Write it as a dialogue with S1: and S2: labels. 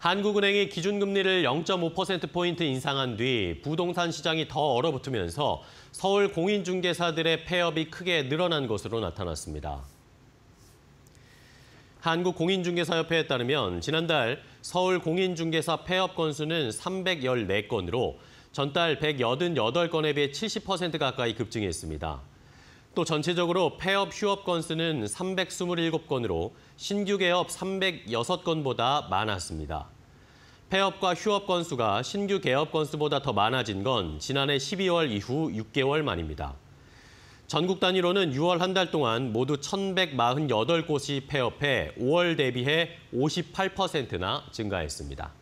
S1: 한국은행이 기준금리를 0.5%포인트 인상한 뒤 부동산 시장이 더 얼어붙으면서 서울 공인중개사들의 폐업이 크게 늘어난 것으로 나타났습니다. 한국공인중개사협회에 따르면 지난달 서울 공인중개사 폐업 건수는 314건으로 전달 188건에 비해 70% 가까이 급증했습니다. 또 전체적으로 폐업 휴업 건수는 327건으로 신규 개업 306건보다 많았습니다. 폐업과 휴업 건수가 신규 개업 건수보다 더 많아진 건 지난해 12월 이후 6개월 만입니다. 전국 단위로는 6월 한 달 동안 모두 1,148곳이 폐업해 5월 대비해 58%나 증가했습니다.